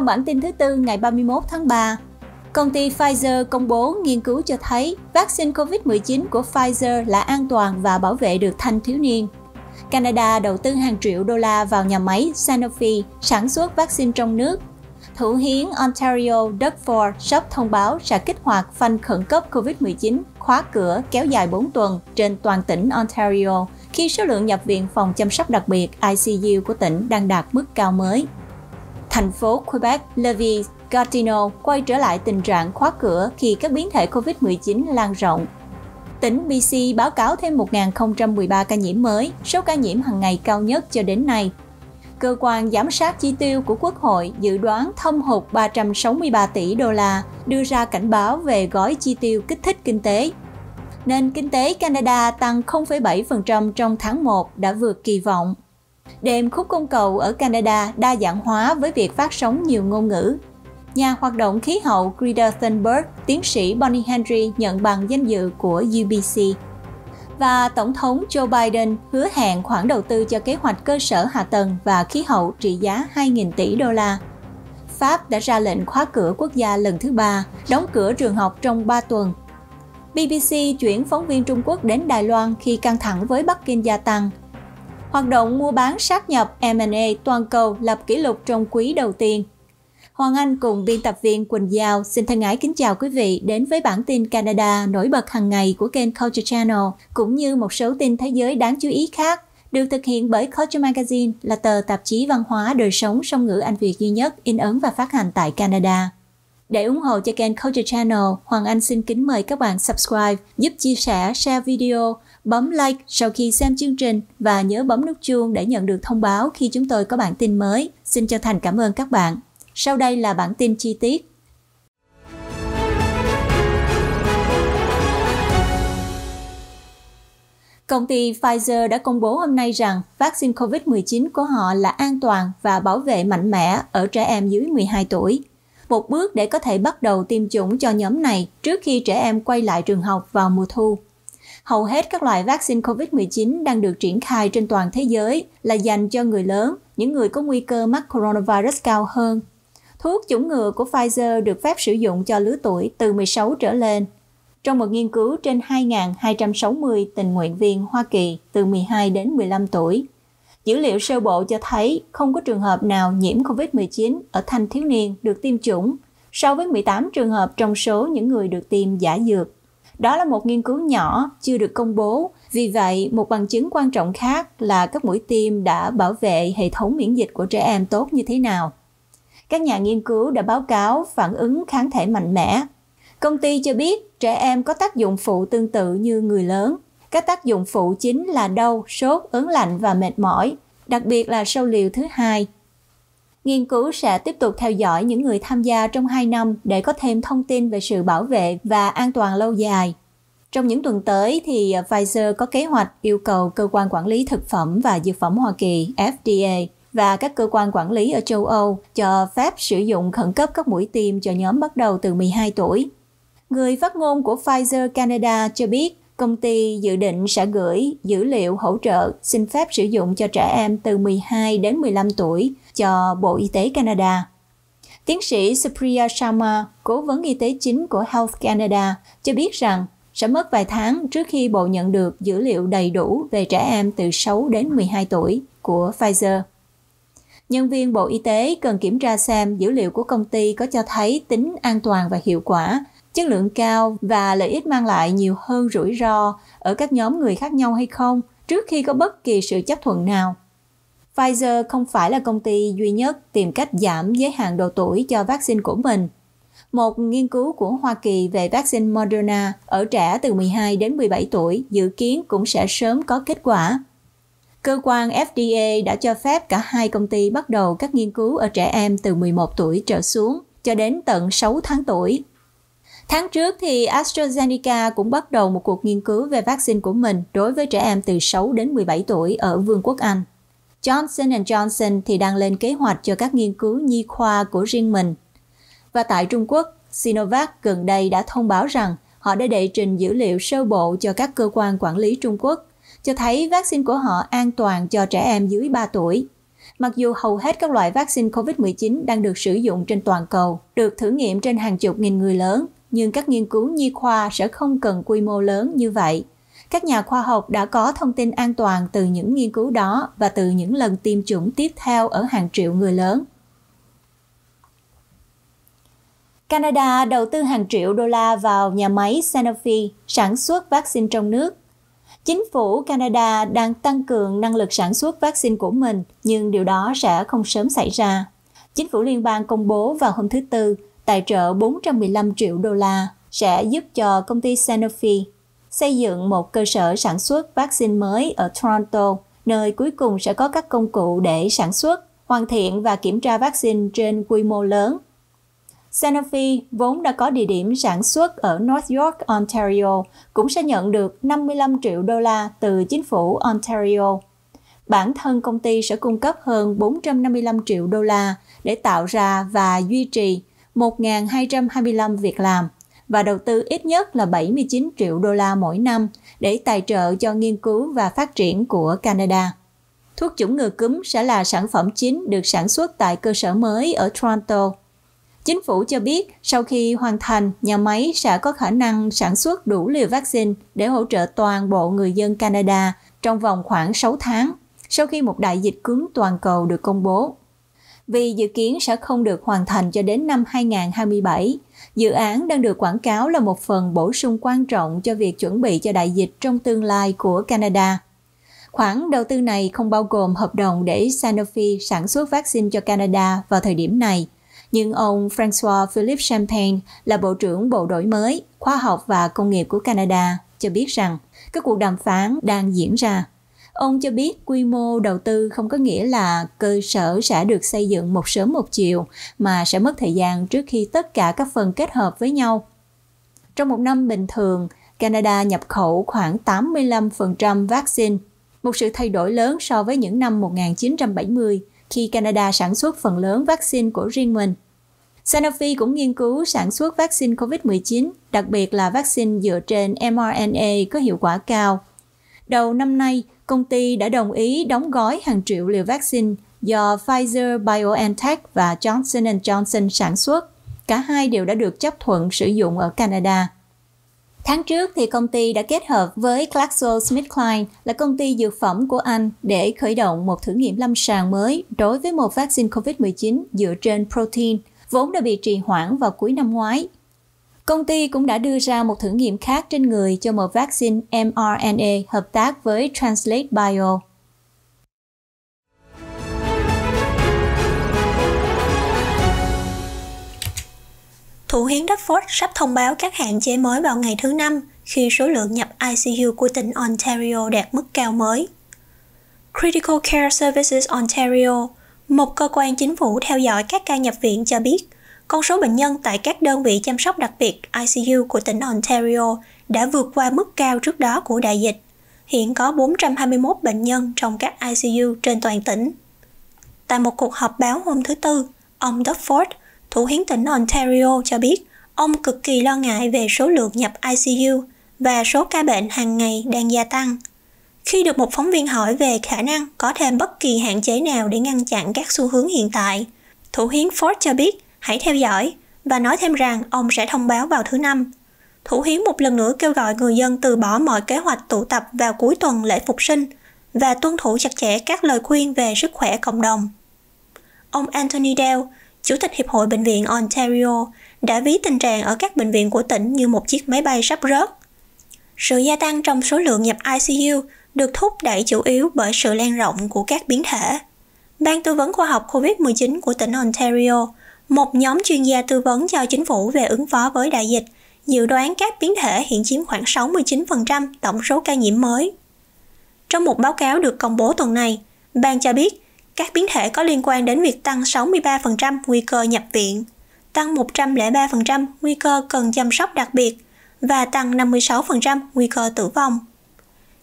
Trong bản tin thứ tư ngày 31 tháng 3, công ty Pfizer công bố nghiên cứu cho thấy vaccine COVID-19 của Pfizer là an toàn và bảo vệ được thanh thiếu niên. Canada đầu tư hàng triệu đô la vào nhà máy Sanofi sản xuất vaccine trong nước. Thủ hiến Ontario Duckford sắp thông báo sẽ kích hoạt phanh khẩn cấp COVID-19 khóa cửa kéo dài 4 tuần trên toàn tỉnh Ontario khi số lượng nhập viện phòng chăm sóc đặc biệt ICU của tỉnh đang đạt mức cao mới thành phố Quebec, Levi Gatineau quay trở lại tình trạng khóa cửa khi các biến thể COVID-19 lan rộng. Tỉnh BC báo cáo thêm 1.013 ca nhiễm mới, số ca nhiễm hàng ngày cao nhất cho đến nay. Cơ quan giám sát chi tiêu của Quốc hội dự đoán thâm hụt 363 tỷ đô la, đưa ra cảnh báo về gói chi tiêu kích thích kinh tế. Nền kinh tế Canada tăng 0,7% trong tháng 1 đã vượt kỳ vọng đêm khúc công cầu ở Canada đa dạng hóa với việc phát sóng nhiều ngôn ngữ. Nhà hoạt động khí hậu Greta Thunberg, tiến sĩ Bonnie Henry nhận bằng danh dự của UBC. Và Tổng thống Joe Biden hứa hẹn khoản đầu tư cho kế hoạch cơ sở hạ tầng và khí hậu trị giá 2.000 tỷ đô la. Pháp đã ra lệnh khóa cửa quốc gia lần thứ ba, đóng cửa trường học trong 3 tuần. BBC chuyển phóng viên Trung Quốc đến Đài Loan khi căng thẳng với Bắc Kinh gia tăng Hoạt động mua bán sát nhập M&A toàn cầu lập kỷ lục trong quý đầu tiên. Hoàng Anh cùng biên tập viên Quỳnh Giao xin thân ái kính chào quý vị đến với bản tin Canada nổi bật hàng ngày của kênh Culture Channel, cũng như một số tin thế giới đáng chú ý khác được thực hiện bởi Culture Magazine là tờ tạp chí văn hóa đời sống song ngữ Anh Việt duy nhất in ấn và phát hành tại Canada. Để ủng hộ cho kênh Culture Channel, Hoàng Anh xin kính mời các bạn subscribe, giúp chia sẻ, share video Bấm like sau khi xem chương trình và nhớ bấm nút chuông để nhận được thông báo khi chúng tôi có bản tin mới. Xin chân thành cảm ơn các bạn. Sau đây là bản tin chi tiết. Công ty Pfizer đã công bố hôm nay rằng vaccine COVID-19 của họ là an toàn và bảo vệ mạnh mẽ ở trẻ em dưới 12 tuổi. Một bước để có thể bắt đầu tiêm chủng cho nhóm này trước khi trẻ em quay lại trường học vào mùa thu. Hầu hết các loại vaccine COVID-19 đang được triển khai trên toàn thế giới là dành cho người lớn, những người có nguy cơ mắc coronavirus cao hơn. Thuốc chủng ngừa của Pfizer được phép sử dụng cho lứa tuổi từ 16 trở lên. Trong một nghiên cứu trên 2.260 tình nguyện viên Hoa Kỳ từ 12 đến 15 tuổi, dữ liệu sơ bộ cho thấy không có trường hợp nào nhiễm COVID-19 ở thanh thiếu niên được tiêm chủng so với 18 trường hợp trong số những người được tiêm giả dược. Đó là một nghiên cứu nhỏ chưa được công bố, vì vậy một bằng chứng quan trọng khác là các mũi tiêm đã bảo vệ hệ thống miễn dịch của trẻ em tốt như thế nào. Các nhà nghiên cứu đã báo cáo phản ứng kháng thể mạnh mẽ. Công ty cho biết trẻ em có tác dụng phụ tương tự như người lớn. Các tác dụng phụ chính là đau, sốt, ớn lạnh và mệt mỏi, đặc biệt là sau liều thứ hai Nghiên cứu sẽ tiếp tục theo dõi những người tham gia trong 2 năm để có thêm thông tin về sự bảo vệ và an toàn lâu dài. Trong những tuần tới thì à, Pfizer có kế hoạch yêu cầu cơ quan quản lý thực phẩm và dược phẩm Hoa Kỳ FDA và các cơ quan quản lý ở châu Âu cho phép sử dụng khẩn cấp các mũi tiêm cho nhóm bắt đầu từ 12 tuổi. Người phát ngôn của Pfizer Canada cho biết công ty dự định sẽ gửi dữ liệu hỗ trợ xin phép sử dụng cho trẻ em từ 12 đến 15 tuổi cho Bộ Y tế Canada. Tiến sĩ Supriya Sharma, cố vấn y tế chính của Health Canada, cho biết rằng sẽ mất vài tháng trước khi Bộ nhận được dữ liệu đầy đủ về trẻ em từ 6 đến 12 tuổi của Pfizer. Nhân viên Bộ Y tế cần kiểm tra xem dữ liệu của công ty có cho thấy tính an toàn và hiệu quả, chất lượng cao và lợi ích mang lại nhiều hơn rủi ro ở các nhóm người khác nhau hay không trước khi có bất kỳ sự chấp thuận nào Pfizer không phải là công ty duy nhất tìm cách giảm giới hạn độ tuổi cho vaccine của mình. Một nghiên cứu của Hoa Kỳ về vaccine Moderna ở trẻ từ 12 đến 17 tuổi dự kiến cũng sẽ sớm có kết quả. Cơ quan FDA đã cho phép cả hai công ty bắt đầu các nghiên cứu ở trẻ em từ 11 tuổi trở xuống cho đến tận 6 tháng tuổi. Tháng trước thì AstraZeneca cũng bắt đầu một cuộc nghiên cứu về vaccine của mình đối với trẻ em từ 6 đến 17 tuổi ở Vương quốc Anh. Johnson Johnson thì đang lên kế hoạch cho các nghiên cứu nhi khoa của riêng mình. Và tại Trung Quốc, Sinovac gần đây đã thông báo rằng họ đã đệ trình dữ liệu sơ bộ cho các cơ quan quản lý Trung Quốc, cho thấy vaccine của họ an toàn cho trẻ em dưới 3 tuổi. Mặc dù hầu hết các loại vaccine COVID-19 đang được sử dụng trên toàn cầu, được thử nghiệm trên hàng chục nghìn người lớn, nhưng các nghiên cứu nhi khoa sẽ không cần quy mô lớn như vậy các nhà khoa học đã có thông tin an toàn từ những nghiên cứu đó và từ những lần tiêm chủng tiếp theo ở hàng triệu người lớn. Canada đầu tư hàng triệu đô la vào nhà máy Sanofi sản xuất vaccine trong nước. Chính phủ Canada đang tăng cường năng lực sản xuất vaccine của mình, nhưng điều đó sẽ không sớm xảy ra. Chính phủ liên bang công bố vào hôm thứ Tư tài trợ 415 triệu đô la sẽ giúp cho công ty Sanofi xây dựng một cơ sở sản xuất vaccine mới ở Toronto, nơi cuối cùng sẽ có các công cụ để sản xuất, hoàn thiện và kiểm tra vaccine trên quy mô lớn. Sanofi vốn đã có địa điểm sản xuất ở North York, Ontario, cũng sẽ nhận được 55 triệu đô la từ chính phủ Ontario. Bản thân công ty sẽ cung cấp hơn 455 triệu đô la để tạo ra và duy trì 1.225 việc làm và đầu tư ít nhất là 79 triệu đô la mỗi năm để tài trợ cho nghiên cứu và phát triển của Canada. Thuốc chủng ngừa cúm sẽ là sản phẩm chính được sản xuất tại cơ sở mới ở Toronto. Chính phủ cho biết sau khi hoàn thành, nhà máy sẽ có khả năng sản xuất đủ liều vaccine để hỗ trợ toàn bộ người dân Canada trong vòng khoảng 6 tháng sau khi một đại dịch cúm toàn cầu được công bố vì dự kiến sẽ không được hoàn thành cho đến năm 2027. Dự án đang được quảng cáo là một phần bổ sung quan trọng cho việc chuẩn bị cho đại dịch trong tương lai của Canada. Khoản đầu tư này không bao gồm hợp đồng để Sanofi sản xuất vaccine cho Canada vào thời điểm này. Nhưng ông François Philippe Champagne là Bộ trưởng Bộ Đổi mới, Khoa học và Công nghiệp của Canada cho biết rằng các cuộc đàm phán đang diễn ra. Ông cho biết quy mô đầu tư không có nghĩa là cơ sở sẽ được xây dựng một sớm một chiều mà sẽ mất thời gian trước khi tất cả các phần kết hợp với nhau. Trong một năm bình thường, Canada nhập khẩu khoảng 85% vaccine, một sự thay đổi lớn so với những năm 1970 khi Canada sản xuất phần lớn vaccine của riêng mình. Sanofi cũng nghiên cứu sản xuất vaccine COVID-19, đặc biệt là vaccine dựa trên mRNA có hiệu quả cao. Đầu năm nay, công ty đã đồng ý đóng gói hàng triệu liều vaccine do Pfizer BioNTech và Johnson Johnson sản xuất. Cả hai đều đã được chấp thuận sử dụng ở Canada. Tháng trước thì công ty đã kết hợp với GlaxoSmithKline là công ty dược phẩm của Anh để khởi động một thử nghiệm lâm sàng mới đối với một vaccine COVID-19 dựa trên protein, vốn đã bị trì hoãn vào cuối năm ngoái Công ty cũng đã đưa ra một thử nghiệm khác trên người cho một vaccine mRNA hợp tác với Translate Bio. Thủ hiến đất Radford sắp thông báo các hạn chế mới vào ngày thứ Năm khi số lượng nhập ICU của tỉnh Ontario đạt mức cao mới. Critical Care Services Ontario, một cơ quan chính phủ theo dõi các ca nhập viện cho biết – con số bệnh nhân tại các đơn vị chăm sóc đặc biệt ICU của tỉnh Ontario đã vượt qua mức cao trước đó của đại dịch. Hiện có 421 bệnh nhân trong các ICU trên toàn tỉnh. Tại một cuộc họp báo hôm thứ Tư, ông Doug Ford, thủ hiến tỉnh Ontario cho biết ông cực kỳ lo ngại về số lượng nhập ICU và số ca bệnh hàng ngày đang gia tăng. Khi được một phóng viên hỏi về khả năng có thêm bất kỳ hạn chế nào để ngăn chặn các xu hướng hiện tại, thủ hiến Ford cho biết hãy theo dõi và nói thêm rằng ông sẽ thông báo vào thứ năm. Thủ hiến một lần nữa kêu gọi người dân từ bỏ mọi kế hoạch tụ tập vào cuối tuần lễ phục sinh và tuân thủ chặt chẽ các lời khuyên về sức khỏe cộng đồng. Ông Anthony Dale, Chủ tịch Hiệp hội Bệnh viện Ontario, đã ví tình trạng ở các bệnh viện của tỉnh như một chiếc máy bay sắp rớt. Sự gia tăng trong số lượng nhập ICU được thúc đẩy chủ yếu bởi sự lan rộng của các biến thể. Ban tư vấn khoa học COVID-19 của tỉnh Ontario – một nhóm chuyên gia tư vấn cho chính phủ về ứng phó với đại dịch dự đoán các biến thể hiện chiếm khoảng 69% tổng số ca nhiễm mới. Trong một báo cáo được công bố tuần này, bang cho biết các biến thể có liên quan đến việc tăng 63% nguy cơ nhập viện, tăng 103% nguy cơ cần chăm sóc đặc biệt và tăng 56% nguy cơ tử vong.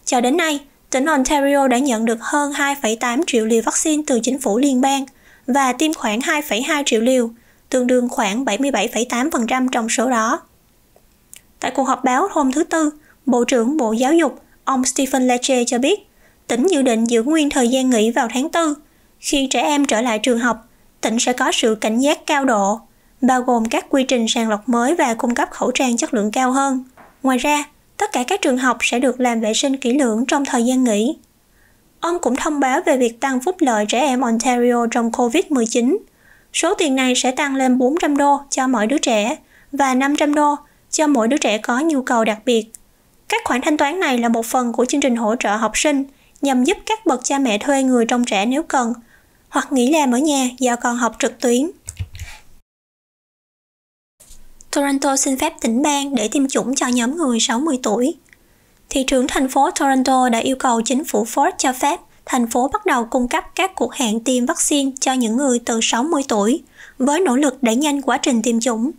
Cho đến nay, tỉnh Ontario đã nhận được hơn 2,8 triệu liều vaccine từ chính phủ liên bang – và tiêm khoảng 2,2 triệu liều, tương đương khoảng 77,8% trong số đó. Tại cuộc họp báo hôm thứ Tư, Bộ trưởng Bộ Giáo dục ông Stephen Leche cho biết tỉnh dự định giữ nguyên thời gian nghỉ vào tháng 4. Khi trẻ em trở lại trường học, tỉnh sẽ có sự cảnh giác cao độ, bao gồm các quy trình sàng lọc mới và cung cấp khẩu trang chất lượng cao hơn. Ngoài ra, tất cả các trường học sẽ được làm vệ sinh kỹ lưỡng trong thời gian nghỉ Ông cũng thông báo về việc tăng phúc lợi trẻ em Ontario trong COVID-19. Số tiền này sẽ tăng lên 400 đô cho mỗi đứa trẻ và 500 đô cho mỗi đứa trẻ có nhu cầu đặc biệt. Các khoản thanh toán này là một phần của chương trình hỗ trợ học sinh nhằm giúp các bậc cha mẹ thuê người trông trẻ nếu cần hoặc nghỉ làm ở nhà do còn học trực tuyến. Toronto xin phép tỉnh bang để tiêm chủng cho nhóm người 60 tuổi thị trưởng thành phố Toronto đã yêu cầu chính phủ Ford cho phép thành phố bắt đầu cung cấp các cuộc hẹn tiêm vaccine cho những người từ 60 tuổi, với nỗ lực đẩy nhanh quá trình tiêm chủng.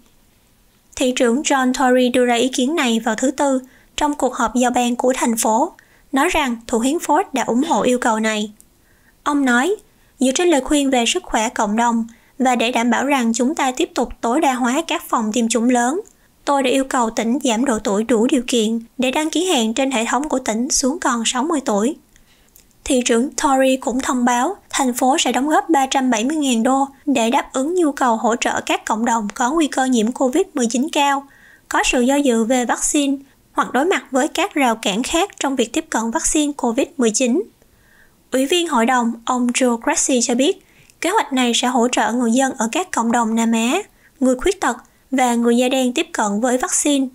Thị trưởng John Tory đưa ra ý kiến này vào thứ Tư trong cuộc họp giao ban của thành phố, nói rằng thủ hiến Ford đã ủng hộ yêu cầu này. Ông nói, dựa trên lời khuyên về sức khỏe cộng đồng và để đảm bảo rằng chúng ta tiếp tục tối đa hóa các phòng tiêm chủng lớn – tôi đã yêu cầu tỉnh giảm độ tuổi đủ điều kiện để đăng ký hẹn trên hệ thống của tỉnh xuống còn 60 tuổi. Thị trưởng Tory cũng thông báo thành phố sẽ đóng góp 370.000 đô để đáp ứng nhu cầu hỗ trợ các cộng đồng có nguy cơ nhiễm COVID-19 cao, có sự do dự về vaccine hoặc đối mặt với các rào cản khác trong việc tiếp cận vaccine COVID-19. Ủy viên hội đồng ông Joe Cressy cho biết, kế hoạch này sẽ hỗ trợ người dân ở các cộng đồng Nam Á, người khuyết tật và người da đen tiếp cận với vaccine.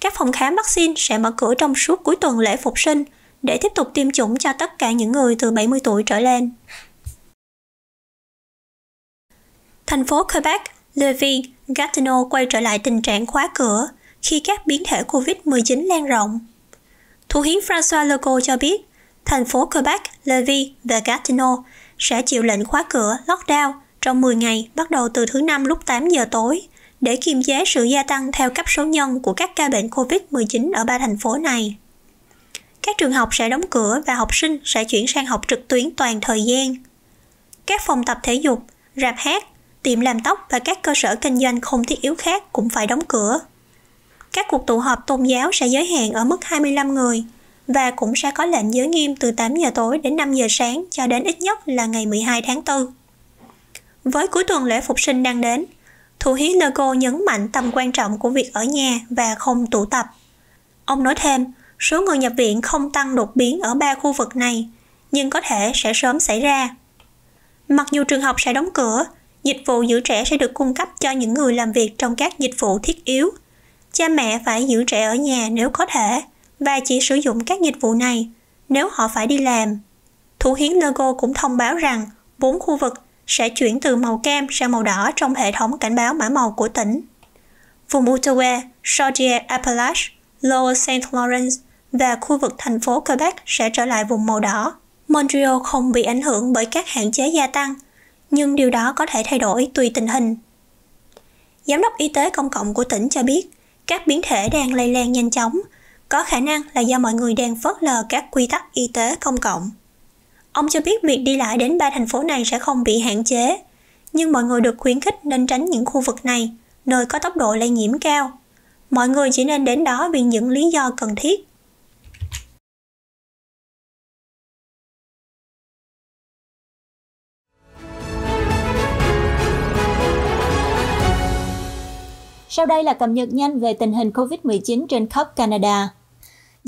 Các phòng khám vaccine sẽ mở cửa trong suốt cuối tuần lễ phục sinh để tiếp tục tiêm chủng cho tất cả những người từ 70 tuổi trở lên. Thành phố Quebec, Lévis, Gatineau quay trở lại tình trạng khóa cửa khi các biến thể COVID-19 lan rộng. Thủ hiến François Legault cho biết, thành phố Quebec, Lévis và Gatineau sẽ chịu lệnh khóa cửa lockdown trong 10 ngày bắt đầu từ thứ Năm lúc 8 giờ tối để kiềm chế sự gia tăng theo cấp số nhân của các ca bệnh COVID-19 ở ba thành phố này. Các trường học sẽ đóng cửa và học sinh sẽ chuyển sang học trực tuyến toàn thời gian. Các phòng tập thể dục, rạp hát, tiệm làm tóc và các cơ sở kinh doanh không thiết yếu khác cũng phải đóng cửa. Các cuộc tụ họp tôn giáo sẽ giới hạn ở mức 25 người và cũng sẽ có lệnh giới nghiêm từ 8 giờ tối đến 5 giờ sáng cho đến ít nhất là ngày 12 tháng 4. Với cuối tuần lễ phục sinh đang đến, Thủ hiến Nego nhấn mạnh tầm quan trọng của việc ở nhà và không tụ tập. Ông nói thêm, số người nhập viện không tăng đột biến ở ba khu vực này, nhưng có thể sẽ sớm xảy ra. Mặc dù trường học sẽ đóng cửa, dịch vụ giữ trẻ sẽ được cung cấp cho những người làm việc trong các dịch vụ thiết yếu. Cha mẹ phải giữ trẻ ở nhà nếu có thể và chỉ sử dụng các dịch vụ này nếu họ phải đi làm. Thủ hiến Lego cũng thông báo rằng bốn khu vực sẽ chuyển từ màu cam sang màu đỏ trong hệ thống cảnh báo mã màu của tỉnh. Vùng Outaouais, Chaudière Appalaches, Lower St. Lawrence và khu vực thành phố Quebec sẽ trở lại vùng màu đỏ. Montreal không bị ảnh hưởng bởi các hạn chế gia tăng, nhưng điều đó có thể thay đổi tùy tình hình. Giám đốc y tế công cộng của tỉnh cho biết, các biến thể đang lây lan nhanh chóng, có khả năng là do mọi người đang phớt lờ các quy tắc y tế công cộng. Ông cho biết việc đi lại đến ba thành phố này sẽ không bị hạn chế, nhưng mọi người được khuyến khích nên tránh những khu vực này, nơi có tốc độ lây nhiễm cao. Mọi người chỉ nên đến đó vì những lý do cần thiết. Sau đây là cập nhật nhanh về tình hình COVID-19 trên khắp Canada.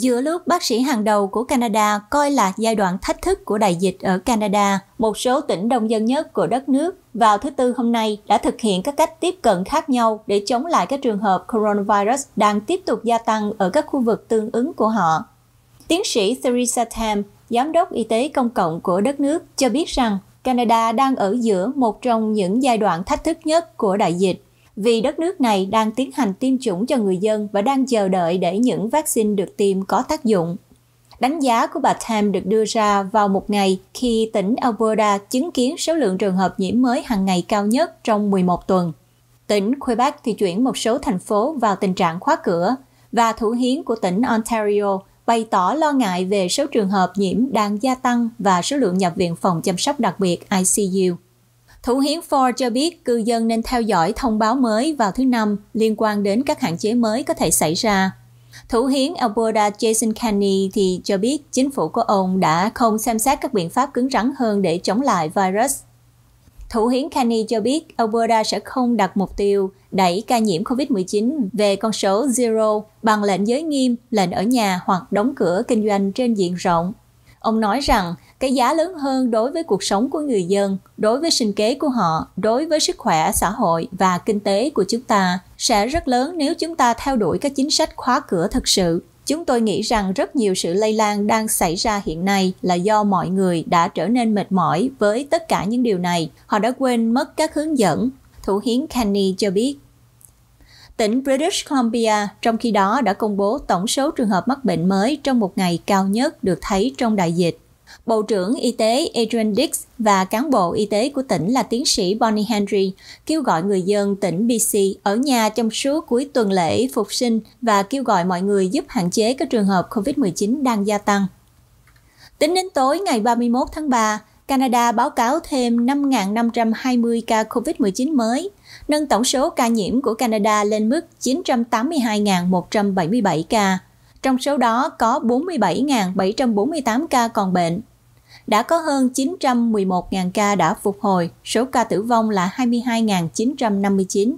Giữa lúc bác sĩ hàng đầu của Canada coi là giai đoạn thách thức của đại dịch ở Canada, một số tỉnh đông dân nhất của đất nước vào thứ Tư hôm nay đã thực hiện các cách tiếp cận khác nhau để chống lại các trường hợp coronavirus đang tiếp tục gia tăng ở các khu vực tương ứng của họ. Tiến sĩ Theresa Tam, giám đốc y tế công cộng của đất nước, cho biết rằng Canada đang ở giữa một trong những giai đoạn thách thức nhất của đại dịch vì đất nước này đang tiến hành tiêm chủng cho người dân và đang chờ đợi để những vaccine được tiêm có tác dụng. Đánh giá của bà Tam được đưa ra vào một ngày khi tỉnh Alberta chứng kiến số lượng trường hợp nhiễm mới hàng ngày cao nhất trong 11 tuần. Tỉnh Quebec thì chuyển một số thành phố vào tình trạng khóa cửa và thủ hiến của tỉnh Ontario bày tỏ lo ngại về số trường hợp nhiễm đang gia tăng và số lượng nhập viện phòng chăm sóc đặc biệt ICU. Thủ hiến Ford cho biết cư dân nên theo dõi thông báo mới vào thứ Năm liên quan đến các hạn chế mới có thể xảy ra. Thủ hiến Alberta Jason Kenney thì cho biết chính phủ của ông đã không xem xét các biện pháp cứng rắn hơn để chống lại virus. Thủ hiến Kenney cho biết Alberta sẽ không đặt mục tiêu đẩy ca nhiễm COVID-19 về con số zero bằng lệnh giới nghiêm, lệnh ở nhà hoặc đóng cửa kinh doanh trên diện rộng Ông nói rằng cái giá lớn hơn đối với cuộc sống của người dân, đối với sinh kế của họ, đối với sức khỏe xã hội và kinh tế của chúng ta sẽ rất lớn nếu chúng ta theo đuổi các chính sách khóa cửa thực sự. Chúng tôi nghĩ rằng rất nhiều sự lây lan đang xảy ra hiện nay là do mọi người đã trở nên mệt mỏi với tất cả những điều này. Họ đã quên mất các hướng dẫn. Thủ hiến Kenny cho biết. Tỉnh British Columbia trong khi đó đã công bố tổng số trường hợp mắc bệnh mới trong một ngày cao nhất được thấy trong đại dịch. Bộ trưởng Y tế Adrian Dix và cán bộ y tế của tỉnh là tiến sĩ Bonnie Henry kêu gọi người dân tỉnh BC ở nhà trong suốt cuối tuần lễ phục sinh và kêu gọi mọi người giúp hạn chế các trường hợp COVID-19 đang gia tăng. Tính đến tối ngày 31 tháng 3, Canada báo cáo thêm 5.520 ca COVID-19 mới, nâng tổng số ca nhiễm của Canada lên mức 982.177 ca, trong số đó có 47.748 ca còn bệnh. Đã có hơn 911.000 ca đã phục hồi, số ca tử vong là 22.959.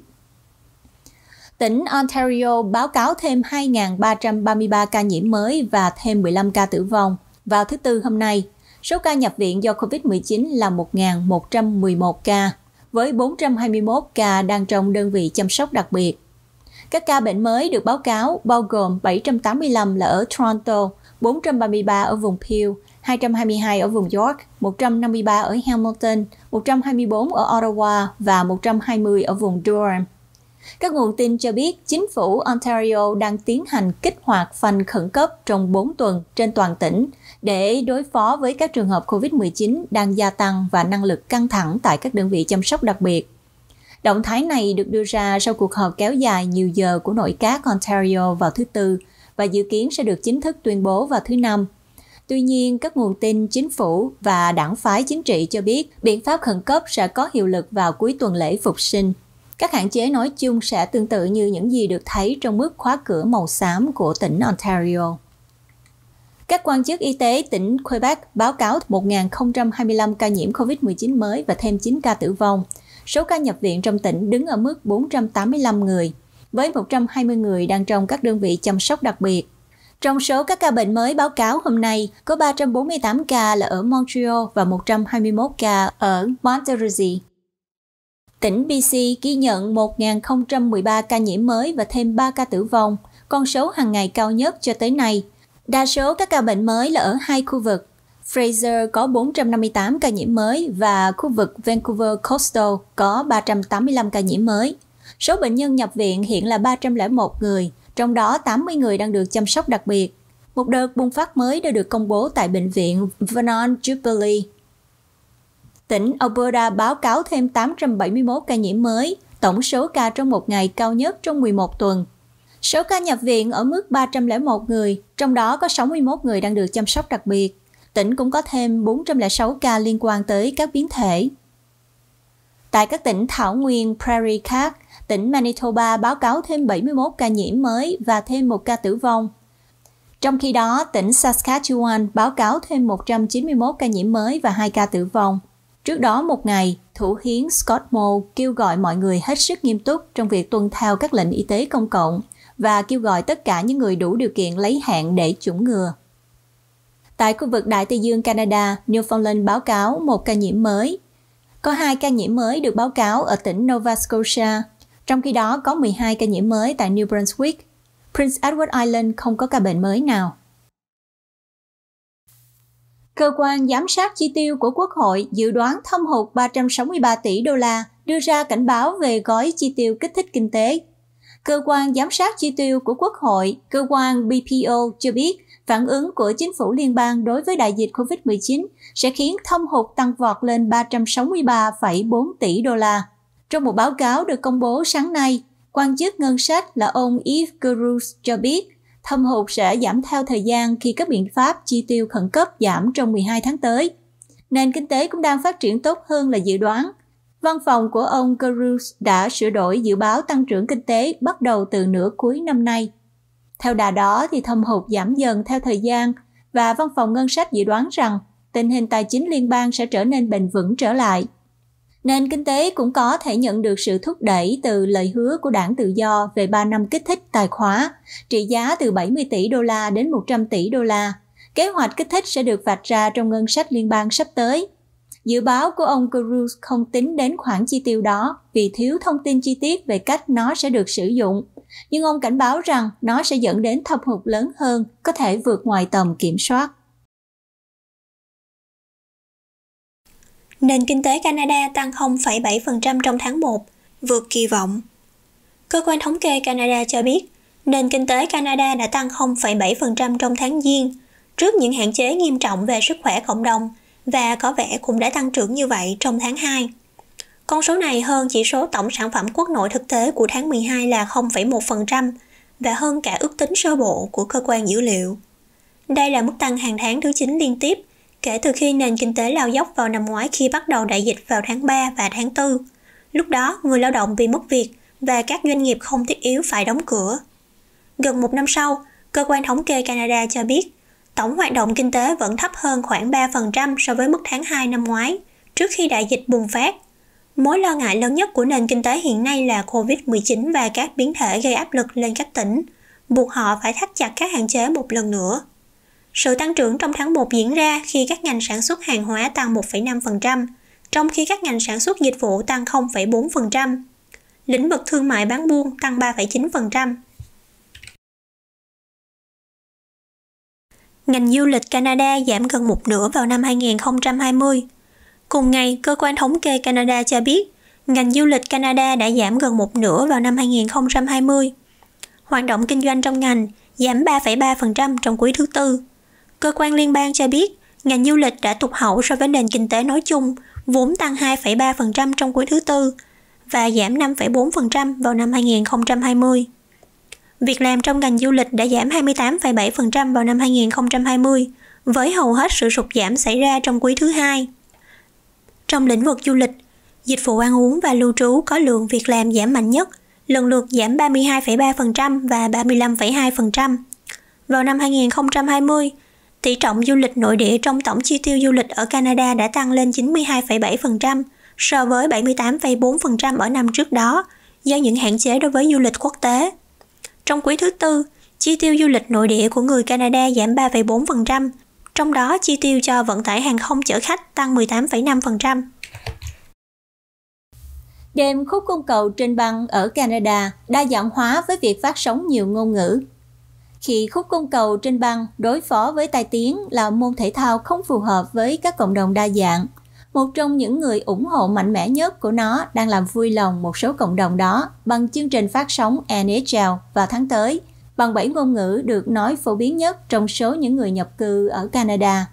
Tỉnh Ontario báo cáo thêm 2.333 ca nhiễm mới và thêm 15 ca tử vong. Vào thứ Tư hôm nay, số ca nhập viện do COVID-19 là 1.111 ca với 421 ca đang trong đơn vị chăm sóc đặc biệt. Các ca bệnh mới được báo cáo bao gồm 785 là ở Toronto, 433 ở vùng Peel, 222 ở vùng York, 153 ở Hamilton, 124 ở Ottawa và 120 ở vùng Durham. Các nguồn tin cho biết chính phủ Ontario đang tiến hành kích hoạt phanh khẩn cấp trong 4 tuần trên toàn tỉnh để đối phó với các trường hợp COVID-19 đang gia tăng và năng lực căng thẳng tại các đơn vị chăm sóc đặc biệt. Động thái này được đưa ra sau cuộc họp kéo dài nhiều giờ của nội các Ontario vào thứ Tư và dự kiến sẽ được chính thức tuyên bố vào thứ Năm. Tuy nhiên, các nguồn tin chính phủ và đảng phái chính trị cho biết biện pháp khẩn cấp sẽ có hiệu lực vào cuối tuần lễ phục sinh. Các hạn chế nói chung sẽ tương tự như những gì được thấy trong mức khóa cửa màu xám của tỉnh Ontario. Các quan chức y tế tỉnh Quebec báo cáo 1.025 ca nhiễm COVID-19 mới và thêm 9 ca tử vong. Số ca nhập viện trong tỉnh đứng ở mức 485 người, với 120 người đang trong các đơn vị chăm sóc đặc biệt. Trong số các ca bệnh mới báo cáo hôm nay, có 348 ca là ở Montreal và 121 ca ở Montérégie. Tỉnh BC ghi nhận 1.013 ca nhiễm mới và thêm 3 ca tử vong, con số hàng ngày cao nhất cho tới nay Đa số các ca bệnh mới là ở hai khu vực. Fraser có 458 ca nhiễm mới và khu vực Vancouver Coastal có 385 ca nhiễm mới. Số bệnh nhân nhập viện hiện là 301 người, trong đó 80 người đang được chăm sóc đặc biệt. Một đợt bùng phát mới đã được công bố tại bệnh viện Vernon Jubilee. Tỉnh Alberta báo cáo thêm 871 ca nhiễm mới, tổng số ca trong một ngày cao nhất trong 11 tuần Số ca nhập viện ở mức 301 người, trong đó có 61 người đang được chăm sóc đặc biệt. Tỉnh cũng có thêm 406 ca liên quan tới các biến thể. Tại các tỉnh Thảo Nguyên, Prairie khác, tỉnh Manitoba báo cáo thêm 71 ca nhiễm mới và thêm một ca tử vong. Trong khi đó, tỉnh Saskatchewan báo cáo thêm 191 ca nhiễm mới và 2 ca tử vong. Trước đó một ngày, Thủ hiến Scott Moe kêu gọi mọi người hết sức nghiêm túc trong việc tuân theo các lệnh y tế công cộng, và kêu gọi tất cả những người đủ điều kiện lấy hạn để chủng ngừa. Tại khu vực Đại Tây Dương Canada, Newfoundland báo cáo một ca nhiễm mới. Có hai ca nhiễm mới được báo cáo ở tỉnh Nova Scotia, trong khi đó có 12 ca nhiễm mới tại New Brunswick. Prince Edward Island không có ca bệnh mới nào. Cơ quan giám sát chi tiêu của Quốc hội dự đoán thâm hụt 363 tỷ đô la, đưa ra cảnh báo về gói chi tiêu kích thích kinh tế Cơ quan giám sát chi tiêu của Quốc hội, cơ quan BPO cho biết phản ứng của chính phủ liên bang đối với đại dịch COVID-19 sẽ khiến thâm hụt tăng vọt lên 363,4 tỷ đô la. Trong một báo cáo được công bố sáng nay, quan chức ngân sách là ông Yves Gurus cho biết thâm hụt sẽ giảm theo thời gian khi các biện pháp chi tiêu khẩn cấp giảm trong 12 tháng tới. Nền kinh tế cũng đang phát triển tốt hơn là dự đoán, Văn phòng của ông Cruz đã sửa đổi dự báo tăng trưởng kinh tế bắt đầu từ nửa cuối năm nay. Theo đà đó thì thâm hụt giảm dần theo thời gian và văn phòng ngân sách dự đoán rằng tình hình tài chính liên bang sẽ trở nên bền vững trở lại. Nền kinh tế cũng có thể nhận được sự thúc đẩy từ lời hứa của đảng tự do về 3 năm kích thích tài khóa, trị giá từ 70 tỷ đô la đến 100 tỷ đô la. Kế hoạch kích thích sẽ được vạch ra trong ngân sách liên bang sắp tới – Dự báo của ông Cruz không tính đến khoản chi tiêu đó vì thiếu thông tin chi tiết về cách nó sẽ được sử dụng. Nhưng ông cảnh báo rằng nó sẽ dẫn đến thâm hụt lớn hơn, có thể vượt ngoài tầm kiểm soát. Nền kinh tế Canada tăng 0,7% trong tháng 1, vượt kỳ vọng. Cơ quan thống kê Canada cho biết, nền kinh tế Canada đã tăng 0,7% trong tháng Giêng, trước những hạn chế nghiêm trọng về sức khỏe cộng đồng – và có vẻ cũng đã tăng trưởng như vậy trong tháng 2. Con số này hơn chỉ số tổng sản phẩm quốc nội thực tế của tháng 12 là 0,1% và hơn cả ước tính sơ bộ của cơ quan dữ liệu. Đây là mức tăng hàng tháng thứ 9 liên tiếp kể từ khi nền kinh tế lao dốc vào năm ngoái khi bắt đầu đại dịch vào tháng 3 và tháng 4. Lúc đó, người lao động bị mất việc và các doanh nghiệp không thiết yếu phải đóng cửa. Gần một năm sau, cơ quan thống kê Canada cho biết Tổng hoạt động kinh tế vẫn thấp hơn khoảng 3% so với mức tháng 2 năm ngoái, trước khi đại dịch bùng phát. Mối lo ngại lớn nhất của nền kinh tế hiện nay là COVID-19 và các biến thể gây áp lực lên các tỉnh, buộc họ phải thắt chặt các hạn chế một lần nữa. Sự tăng trưởng trong tháng 1 diễn ra khi các ngành sản xuất hàng hóa tăng 1,5%, trong khi các ngành sản xuất dịch vụ tăng 0,4%. Lĩnh vực thương mại bán buôn tăng 3,9%, Ngành du lịch Canada giảm gần một nửa vào năm 2020. Cùng ngày, cơ quan thống kê Canada cho biết, ngành du lịch Canada đã giảm gần một nửa vào năm 2020. Hoạt động kinh doanh trong ngành giảm 3,3% trong quý thứ tư. Cơ quan liên bang cho biết, ngành du lịch đã tụt hậu so với nền kinh tế nói chung, vốn tăng 2,3% trong quý thứ tư và giảm 5,4% vào năm 2020. Việc làm trong ngành du lịch đã giảm 28,7% vào năm 2020, với hầu hết sự sụt giảm xảy ra trong quý thứ hai. Trong lĩnh vực du lịch, dịch vụ ăn uống và lưu trú có lượng việc làm giảm mạnh nhất, lần lượt giảm 32,3% và 35,2%. Vào năm 2020, tỷ trọng du lịch nội địa trong tổng chi tiêu du lịch ở Canada đã tăng lên 92,7% so với 78,4% ở năm trước đó do những hạn chế đối với du lịch quốc tế. Trong quý thứ tư, chi tiêu du lịch nội địa của người Canada giảm 3,4%, trong đó chi tiêu cho vận tải hàng không chở khách tăng 18,5%. Đêm khúc cung cầu trên băng ở Canada đa dạng hóa với việc phát sóng nhiều ngôn ngữ. Khi khúc cung cầu trên băng đối phó với tai tiếng là môn thể thao không phù hợp với các cộng đồng đa dạng – một trong những người ủng hộ mạnh mẽ nhất của nó đang làm vui lòng một số cộng đồng đó bằng chương trình phát sóng NHL vào tháng tới, bằng bảy ngôn ngữ được nói phổ biến nhất trong số những người nhập cư ở Canada.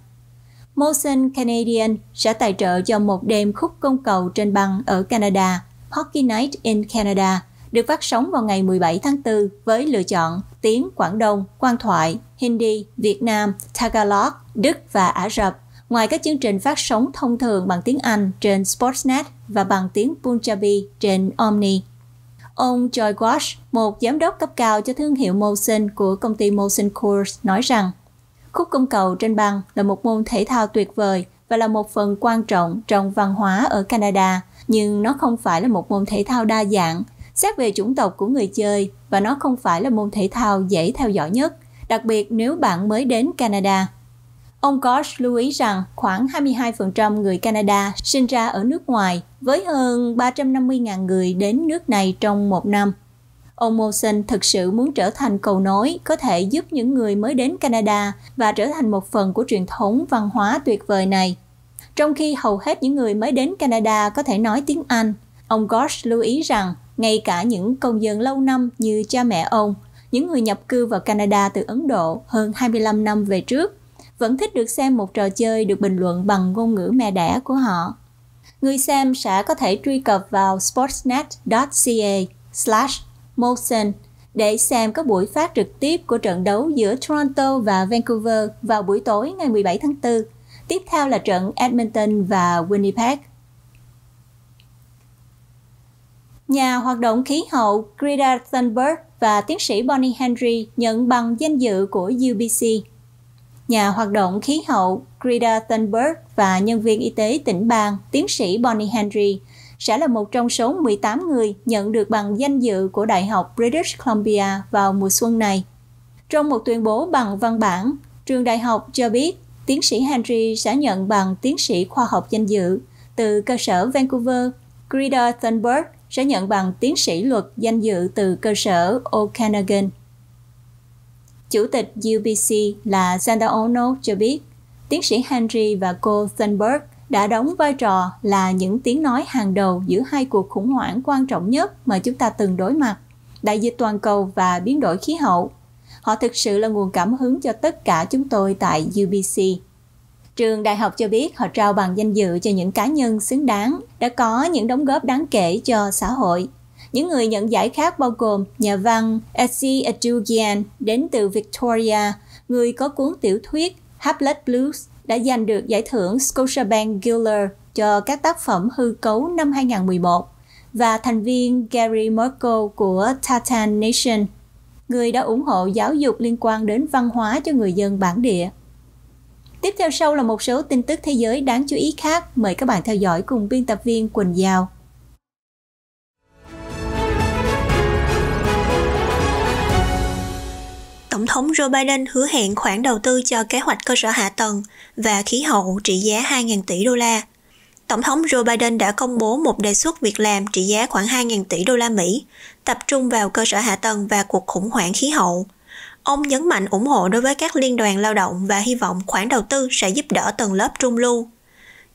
Motion Canadian sẽ tài trợ cho một đêm khúc công cầu trên băng ở Canada, Hockey Night in Canada, được phát sóng vào ngày 17 tháng 4 với lựa chọn tiếng Quảng Đông, Quan Thoại, Hindi, Việt Nam, Tagalog, Đức và Ả Rập. Ngoài các chương trình phát sóng thông thường bằng tiếng Anh trên Sportsnet và bằng tiếng Punjabi trên Omni. Ông Joy Wash, một giám đốc cấp cao cho thương hiệu Molson của công ty Molson Coors, nói rằng khúc công cầu trên băng là một môn thể thao tuyệt vời và là một phần quan trọng trong văn hóa ở Canada, nhưng nó không phải là một môn thể thao đa dạng, xét về chủng tộc của người chơi và nó không phải là môn thể thao dễ theo dõi nhất, đặc biệt nếu bạn mới đến Canada. Ông Gosh lưu ý rằng khoảng 22% người Canada sinh ra ở nước ngoài, với hơn 350.000 người đến nước này trong một năm. Ông Molson thực sự muốn trở thành cầu nối có thể giúp những người mới đến Canada và trở thành một phần của truyền thống văn hóa tuyệt vời này. Trong khi hầu hết những người mới đến Canada có thể nói tiếng Anh, ông Gosh lưu ý rằng ngay cả những công dân lâu năm như cha mẹ ông, những người nhập cư vào Canada từ Ấn Độ hơn 25 năm về trước vẫn thích được xem một trò chơi được bình luận bằng ngôn ngữ mẹ đẻ của họ. Người xem sẽ có thể truy cập vào sportsnet.ca slash motion để xem các buổi phát trực tiếp của trận đấu giữa Toronto và Vancouver vào buổi tối ngày 17 tháng 4. Tiếp theo là trận Edmonton và Winnipeg. Nhà hoạt động khí hậu Greta Thunberg và tiến sĩ Bonnie Henry nhận bằng danh dự của UBC nhà hoạt động khí hậu Greta Thunberg và nhân viên y tế tỉnh bang tiến sĩ Bonnie Henry sẽ là một trong số 18 người nhận được bằng danh dự của Đại học British Columbia vào mùa xuân này. Trong một tuyên bố bằng văn bản, trường đại học cho biết tiến sĩ Henry sẽ nhận bằng tiến sĩ khoa học danh dự từ cơ sở Vancouver. Greta Thunberg sẽ nhận bằng tiến sĩ luật danh dự từ cơ sở Okanagan. Chủ tịch UBC là Sandra Ono cho biết, tiến sĩ Henry và cô Thunberg đã đóng vai trò là những tiếng nói hàng đầu giữa hai cuộc khủng hoảng quan trọng nhất mà chúng ta từng đối mặt, đại dịch toàn cầu và biến đổi khí hậu. Họ thực sự là nguồn cảm hứng cho tất cả chúng tôi tại UBC. Trường đại học cho biết họ trao bằng danh dự cho những cá nhân xứng đáng đã có những đóng góp đáng kể cho xã hội những người nhận giải khác bao gồm nhà văn Essie Adugian đến từ Victoria, người có cuốn tiểu thuyết Haplet Blues đã giành được giải thưởng Scotiabank Giller cho các tác phẩm hư cấu năm 2011 và thành viên Gary Merkel của Tartan Nation, người đã ủng hộ giáo dục liên quan đến văn hóa cho người dân bản địa. Tiếp theo sau là một số tin tức thế giới đáng chú ý khác. Mời các bạn theo dõi cùng biên tập viên Quỳnh Giao. Tổng thống Joe Biden hứa hẹn khoản đầu tư cho kế hoạch cơ sở hạ tầng và khí hậu trị giá 2.000 tỷ đô la. Tổng thống Joe Biden đã công bố một đề xuất việc làm trị giá khoảng 2.000 tỷ đô la Mỹ, tập trung vào cơ sở hạ tầng và cuộc khủng hoảng khí hậu. Ông nhấn mạnh ủng hộ đối với các liên đoàn lao động và hy vọng khoản đầu tư sẽ giúp đỡ tầng lớp trung lưu.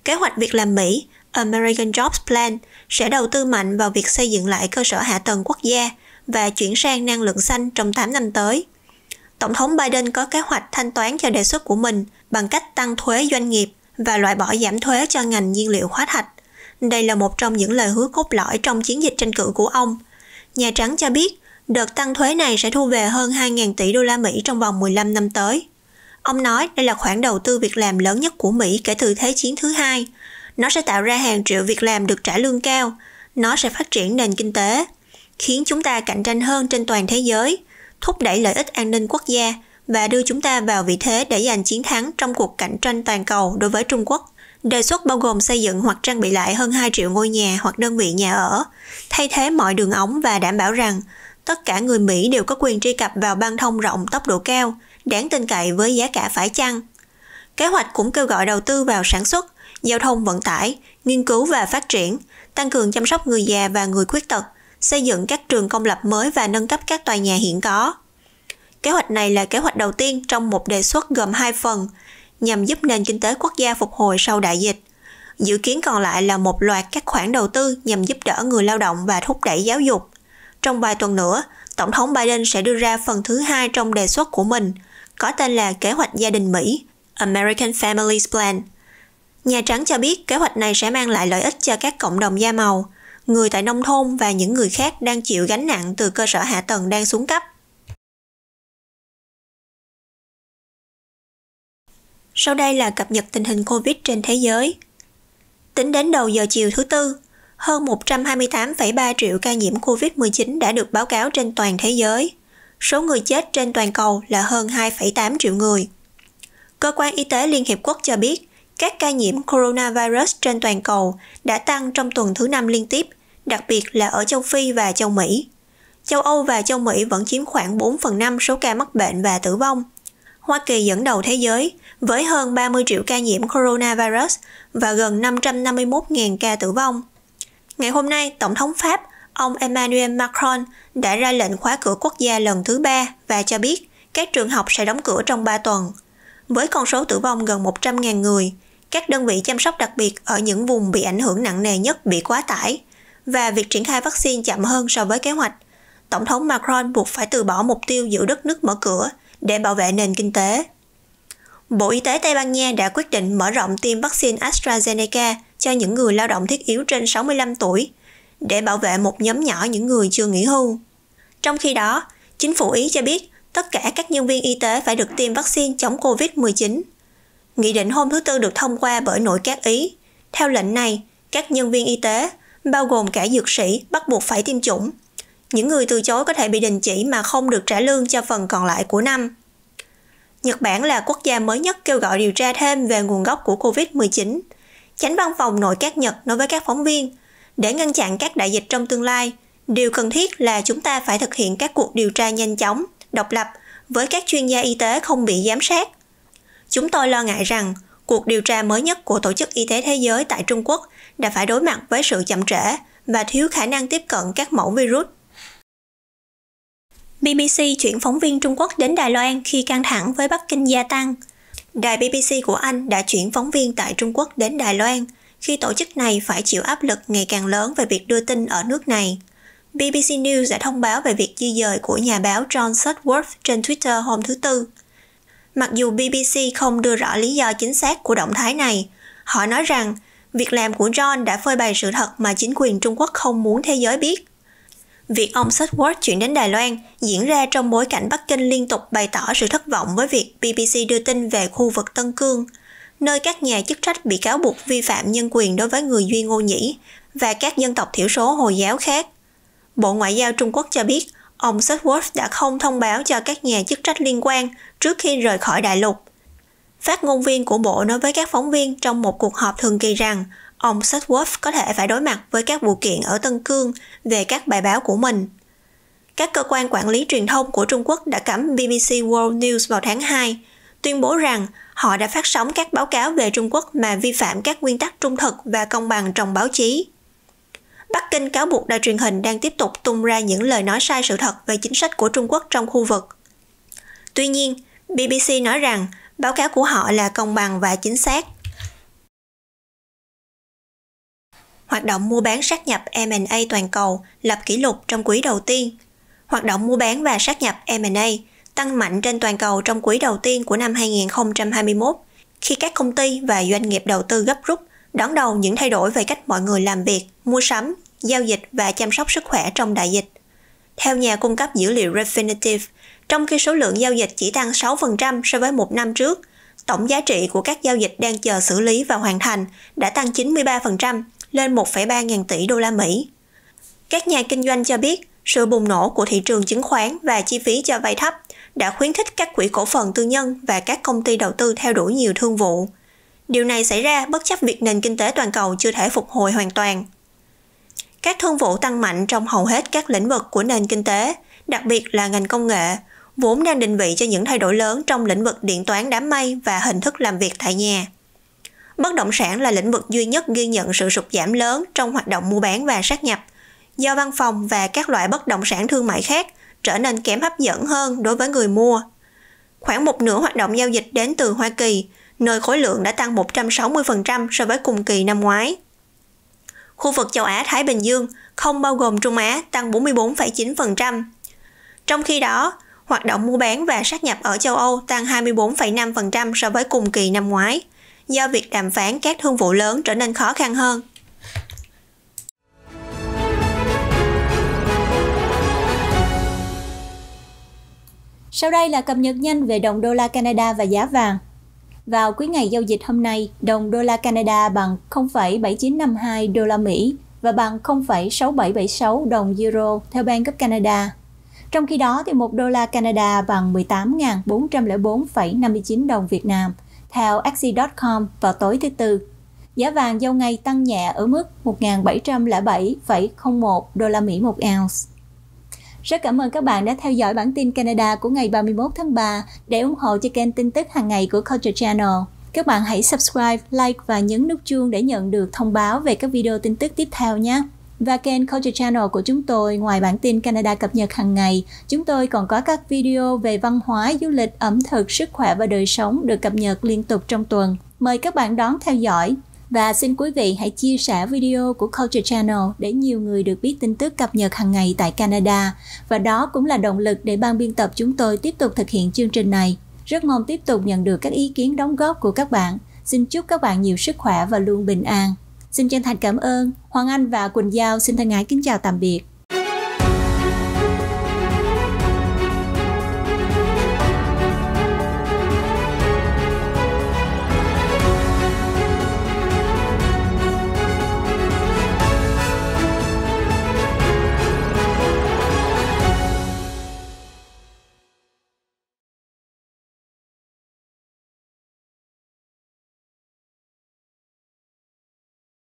Kế hoạch việc làm Mỹ, American Jobs Plan, sẽ đầu tư mạnh vào việc xây dựng lại cơ sở hạ tầng quốc gia và chuyển sang năng lượng xanh trong 8 năm tới. Tổng thống Biden có kế hoạch thanh toán cho đề xuất của mình bằng cách tăng thuế doanh nghiệp và loại bỏ giảm thuế cho ngành nhiên liệu hóa thạch. Đây là một trong những lời hứa cốt lõi trong chiến dịch tranh cử của ông. Nhà Trắng cho biết, đợt tăng thuế này sẽ thu về hơn 2.000 tỷ đô la Mỹ trong vòng 15 năm tới. Ông nói đây là khoản đầu tư việc làm lớn nhất của Mỹ kể từ Thế chiến thứ hai. Nó sẽ tạo ra hàng triệu việc làm được trả lương cao. Nó sẽ phát triển nền kinh tế, khiến chúng ta cạnh tranh hơn trên toàn thế giới – thúc đẩy lợi ích an ninh quốc gia và đưa chúng ta vào vị thế để giành chiến thắng trong cuộc cạnh tranh toàn cầu đối với Trung Quốc. Đề xuất bao gồm xây dựng hoặc trang bị lại hơn 2 triệu ngôi nhà hoặc đơn vị nhà ở, thay thế mọi đường ống và đảm bảo rằng tất cả người Mỹ đều có quyền truy cập vào băng thông rộng tốc độ cao, đáng tin cậy với giá cả phải chăng. Kế hoạch cũng kêu gọi đầu tư vào sản xuất, giao thông vận tải, nghiên cứu và phát triển, tăng cường chăm sóc người già và người khuyết tật, xây dựng các trường công lập mới và nâng cấp các tòa nhà hiện có. Kế hoạch này là kế hoạch đầu tiên trong một đề xuất gồm hai phần, nhằm giúp nền kinh tế quốc gia phục hồi sau đại dịch. Dự kiến còn lại là một loạt các khoản đầu tư nhằm giúp đỡ người lao động và thúc đẩy giáo dục. Trong vài tuần nữa, Tổng thống Biden sẽ đưa ra phần thứ hai trong đề xuất của mình, có tên là Kế hoạch gia đình Mỹ, American Families Plan. Nhà Trắng cho biết kế hoạch này sẽ mang lại lợi ích cho các cộng đồng da màu, người tại nông thôn và những người khác đang chịu gánh nặng từ cơ sở hạ tầng đang xuống cấp. Sau đây là cập nhật tình hình Covid trên thế giới. Tính đến đầu giờ chiều thứ Tư, hơn 128,3 triệu ca nhiễm Covid-19 đã được báo cáo trên toàn thế giới. Số người chết trên toàn cầu là hơn 2,8 triệu người. Cơ quan Y tế Liên Hiệp Quốc cho biết, các ca nhiễm coronavirus trên toàn cầu đã tăng trong tuần thứ năm liên tiếp, đặc biệt là ở châu Phi và châu Mỹ. Châu Âu và châu Mỹ vẫn chiếm khoảng 4 phần 5 số ca mắc bệnh và tử vong. Hoa Kỳ dẫn đầu thế giới với hơn 30 triệu ca nhiễm coronavirus và gần 551.000 ca tử vong. Ngày hôm nay, Tổng thống Pháp, ông Emmanuel Macron đã ra lệnh khóa cửa quốc gia lần thứ ba và cho biết các trường học sẽ đóng cửa trong 3 tuần. Với con số tử vong gần 100.000 người, các đơn vị chăm sóc đặc biệt ở những vùng bị ảnh hưởng nặng nề nhất bị quá tải và việc triển khai vaccine chậm hơn so với kế hoạch. Tổng thống Macron buộc phải từ bỏ mục tiêu giữ đất nước mở cửa để bảo vệ nền kinh tế. Bộ Y tế Tây Ban Nha đã quyết định mở rộng tiêm vaccine AstraZeneca cho những người lao động thiết yếu trên 65 tuổi để bảo vệ một nhóm nhỏ những người chưa nghỉ hưu. Trong khi đó, chính phủ Ý cho biết tất cả các nhân viên y tế phải được tiêm vaccine chống COVID-19 Nghị định hôm thứ Tư được thông qua bởi nội các Ý. Theo lệnh này, các nhân viên y tế, bao gồm cả dược sĩ, bắt buộc phải tiêm chủng. Những người từ chối có thể bị đình chỉ mà không được trả lương cho phần còn lại của năm. Nhật Bản là quốc gia mới nhất kêu gọi điều tra thêm về nguồn gốc của COVID-19. Chánh văn phòng nội các Nhật nói với các phóng viên, để ngăn chặn các đại dịch trong tương lai, điều cần thiết là chúng ta phải thực hiện các cuộc điều tra nhanh chóng, độc lập với các chuyên gia y tế không bị giám sát Chúng tôi lo ngại rằng cuộc điều tra mới nhất của Tổ chức Y tế Thế giới tại Trung Quốc đã phải đối mặt với sự chậm trễ và thiếu khả năng tiếp cận các mẫu virus. BBC chuyển phóng viên Trung Quốc đến Đài Loan khi căng thẳng với Bắc Kinh gia tăng. Đài BBC của Anh đã chuyển phóng viên tại Trung Quốc đến Đài Loan khi tổ chức này phải chịu áp lực ngày càng lớn về việc đưa tin ở nước này. BBC News đã thông báo về việc di dời của nhà báo John Sutworth trên Twitter hôm thứ Tư. Mặc dù BBC không đưa rõ lý do chính xác của động thái này, họ nói rằng việc làm của John đã phơi bày sự thật mà chính quyền Trung Quốc không muốn thế giới biết. Việc ông Sudworth chuyển đến Đài Loan diễn ra trong bối cảnh Bắc Kinh liên tục bày tỏ sự thất vọng với việc BBC đưa tin về khu vực Tân Cương, nơi các nhà chức trách bị cáo buộc vi phạm nhân quyền đối với người Duy Ngô Nhĩ và các dân tộc thiểu số Hồi giáo khác. Bộ Ngoại giao Trung Quốc cho biết ông Sudworth đã không thông báo cho các nhà chức trách liên quan trước khi rời khỏi đại lục. Phát ngôn viên của Bộ nói với các phóng viên trong một cuộc họp thường kỳ rằng ông Sudworth có thể phải đối mặt với các vụ kiện ở Tân Cương về các bài báo của mình. Các cơ quan quản lý truyền thông của Trung Quốc đã cấm BBC World News vào tháng 2, tuyên bố rằng họ đã phát sóng các báo cáo về Trung Quốc mà vi phạm các nguyên tắc trung thực và công bằng trong báo chí. Bắc Kinh cáo buộc đài truyền hình đang tiếp tục tung ra những lời nói sai sự thật về chính sách của Trung Quốc trong khu vực. Tuy nhiên, BBC nói rằng báo cáo của họ là công bằng và chính xác. Hoạt động mua bán sát nhập M&A toàn cầu lập kỷ lục trong quý đầu tiên. Hoạt động mua bán và sát nhập M&A tăng mạnh trên toàn cầu trong quý đầu tiên của năm 2021, khi các công ty và doanh nghiệp đầu tư gấp rút đón đầu những thay đổi về cách mọi người làm việc, mua sắm giao dịch và chăm sóc sức khỏe trong đại dịch. Theo nhà cung cấp dữ liệu Refinitiv, trong khi số lượng giao dịch chỉ tăng 6% so với một năm trước, tổng giá trị của các giao dịch đang chờ xử lý và hoàn thành đã tăng 93% lên 1,3 ngàn tỷ đô la Mỹ. Các nhà kinh doanh cho biết, sự bùng nổ của thị trường chứng khoán và chi phí cho vay thấp đã khuyến khích các quỹ cổ phần tư nhân và các công ty đầu tư theo đuổi nhiều thương vụ. Điều này xảy ra bất chấp việc nền kinh tế toàn cầu chưa thể phục hồi hoàn toàn. Các thương vụ tăng mạnh trong hầu hết các lĩnh vực của nền kinh tế, đặc biệt là ngành công nghệ, vốn đang định vị cho những thay đổi lớn trong lĩnh vực điện toán đám mây và hình thức làm việc tại nhà. Bất động sản là lĩnh vực duy nhất ghi nhận sự sụt giảm lớn trong hoạt động mua bán và sát nhập, do văn phòng và các loại bất động sản thương mại khác trở nên kém hấp dẫn hơn đối với người mua. Khoảng một nửa hoạt động giao dịch đến từ Hoa Kỳ, nơi khối lượng đã tăng 160% so với cùng kỳ năm ngoái. Khu vực châu Á Thái Bình Dương, không bao gồm Trung Á, tăng 44,9%. Trong khi đó, hoạt động mua bán và sát nhập ở châu Âu tăng 24,5% so với cùng kỳ năm ngoái, do việc đàm phán các thương vụ lớn trở nên khó khăn hơn. Sau đây là cập nhật nhanh về đồng đô la Canada và giá vàng. Vào cuối ngày giao dịch hôm nay, đồng đô la Canada bằng 0,7952 đô la Mỹ và bằng 0,6776 đồng euro theo Bank of Canada. Trong khi đó, thì một đô la Canada bằng 18.404,59 đồng Việt Nam theo Axie.com vào tối thứ Tư. Giá vàng giao ngày tăng nhẹ ở mức 1.707,01 đô la Mỹ một ounce. Rất cảm ơn các bạn đã theo dõi bản tin Canada của ngày 31 tháng 3 để ủng hộ cho kênh tin tức hàng ngày của Culture Channel. Các bạn hãy subscribe, like và nhấn nút chuông để nhận được thông báo về các video tin tức tiếp theo nhé. Và kênh Culture Channel của chúng tôi, ngoài bản tin Canada cập nhật hàng ngày, chúng tôi còn có các video về văn hóa, du lịch, ẩm thực, sức khỏe và đời sống được cập nhật liên tục trong tuần. Mời các bạn đón theo dõi. Và xin quý vị hãy chia sẻ video của Culture Channel để nhiều người được biết tin tức cập nhật hàng ngày tại Canada. Và đó cũng là động lực để ban biên tập chúng tôi tiếp tục thực hiện chương trình này. Rất mong tiếp tục nhận được các ý kiến đóng góp của các bạn. Xin chúc các bạn nhiều sức khỏe và luôn bình an. Xin chân thành cảm ơn. Hoàng Anh và Quỳnh Giao xin thân ái kính chào tạm biệt.